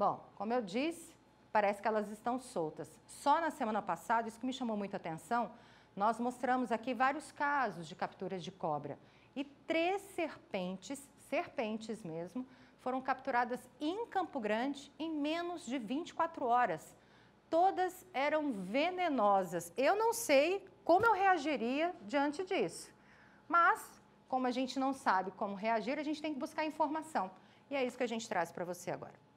Bom, como eu disse, parece que elas estão soltas. Só na semana passada, isso que me chamou muita atenção, nós mostramos aqui vários casos de capturas de cobra. E três serpentes, serpentes mesmo, foram capturadas em Campo Grande em menos de 24 horas. Todas eram venenosas. Eu não sei como eu reagiria diante disso. Mas, como a gente não sabe como reagir, a gente tem que buscar informação. E é isso que a gente traz para você agora.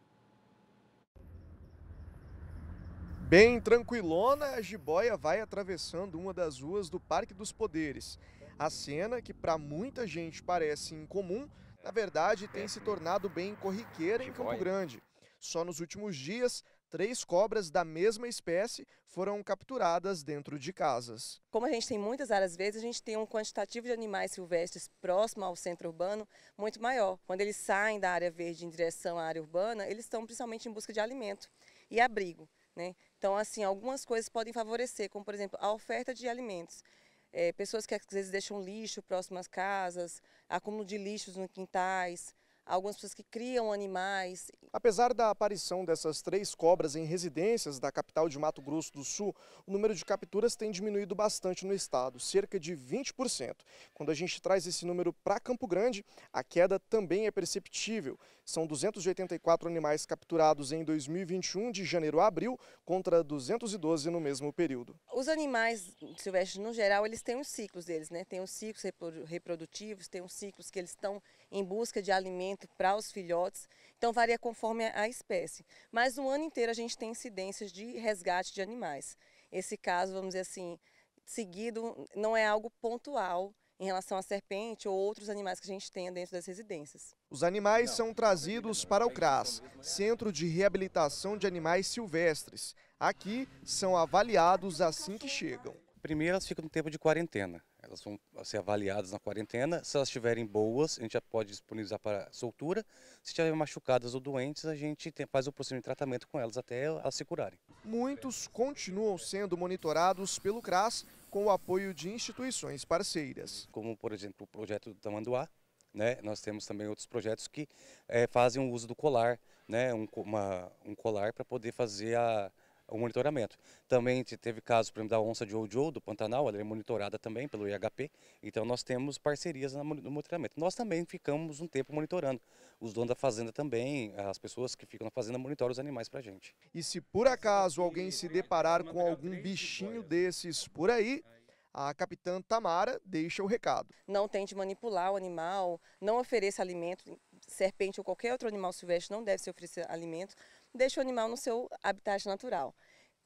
Bem tranquilona, a jiboia vai atravessando uma das ruas do Parque dos Poderes. A cena, que para muita gente parece incomum, na verdade tem se tornado bem corriqueira em Campo Grande. Só nos últimos dias, três cobras da mesma espécie foram capturadas dentro de casas. Como a gente tem muitas áreas verdes, a gente tem um quantitativo de animais silvestres próximo ao centro urbano muito maior. Quando eles saem da área verde em direção à área urbana, eles estão principalmente em busca de alimento e abrigo. Né? Então, assim, algumas coisas podem favorecer, como, por exemplo, a oferta de alimentos. É, pessoas que às vezes deixam lixo próximas às casas, acúmulo de lixos nos quintais, algumas pessoas que criam animais. Apesar da aparição dessas três cobras em residências da capital de Mato Grosso do Sul, o número de capturas tem diminuído bastante no estado, cerca de 20%. Quando a gente traz esse número para Campo Grande, a queda também é perceptível. São 284 animais capturados em 2021, de janeiro a abril, contra 212 no mesmo período. Os animais silvestres no geral, eles têm os ciclos deles, né? Tem os ciclos reprodutivos, tem os ciclos que eles estão em busca de alimento para os filhotes. Então varia conforme a espécie. Mas o ano inteiro a gente tem incidências de resgate de animais. Esse caso, vamos dizer assim, seguido não é algo pontual em relação à serpente ou outros animais que a gente tenha dentro das residências. Os animais são trazidos para o CRAS, Centro de Reabilitação de Animais Silvestres. Aqui são avaliados assim que chegam. Primeiro, elas ficam no tempo de quarentena. Elas vão ser avaliadas na quarentena. Se elas estiverem boas, a gente já pode disponibilizar para soltura. Se estiverem machucadas ou doentes, a gente faz o processo de tratamento com elas até elas se curarem. Muitos continuam sendo monitorados pelo CRAS com o apoio de instituições parceiras. Como, por exemplo, o projeto do Tamanduá, né? Nós temos também outros projetos que é, fazem o uso do colar, né? um, uma, um colar para poder fazer a, o monitoramento. Também teve casos, por exemplo, da onça de Ojo, do Pantanal, ela é monitorada também pelo IHP, então nós temos parcerias no monitoramento. Nós também ficamos um tempo monitorando, os donos da fazenda também, as pessoas que ficam na fazenda monitoram os animais para a gente. E se por acaso alguém se deparar com algum bichinho desses por aí, a capitã Tamara deixa o recado. Não tente manipular o animal, não ofereça alimento. Serpente ou qualquer outro animal silvestre não deve se oferecer alimento. Deixe o animal no seu habitat natural.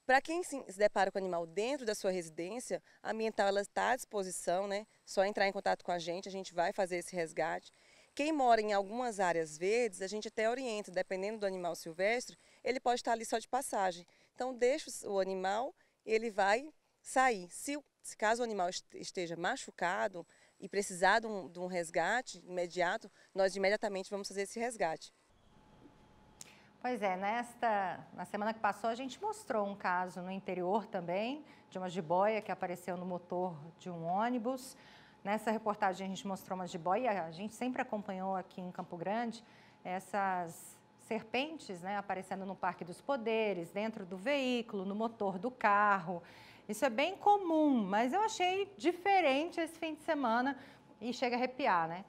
Para quem se depara com o animal dentro da sua residência, a ambiental está à disposição, né? Só entrar em contato com a gente, a gente vai fazer esse resgate. Quem mora em algumas áreas verdes, a gente até orienta, dependendo do animal silvestre, ele pode estar ali só de passagem. Então deixa o animal, ele vai sair. Se, se caso o animal esteja machucado e precisar de um, de um resgate imediato, nós imediatamente vamos fazer esse resgate. Pois é, nesta, na semana que passou a gente mostrou um caso no interior também, de uma jiboia que apareceu no motor de um ônibus. Nessa reportagem a gente mostrou uma jiboia, a gente sempre acompanhou aqui em Campo Grande essas serpentes né, aparecendo no Parque dos Poderes, dentro do veículo, no motor do carro. Isso é bem comum, mas eu achei diferente esse fim de semana e chega a arrepiar, né?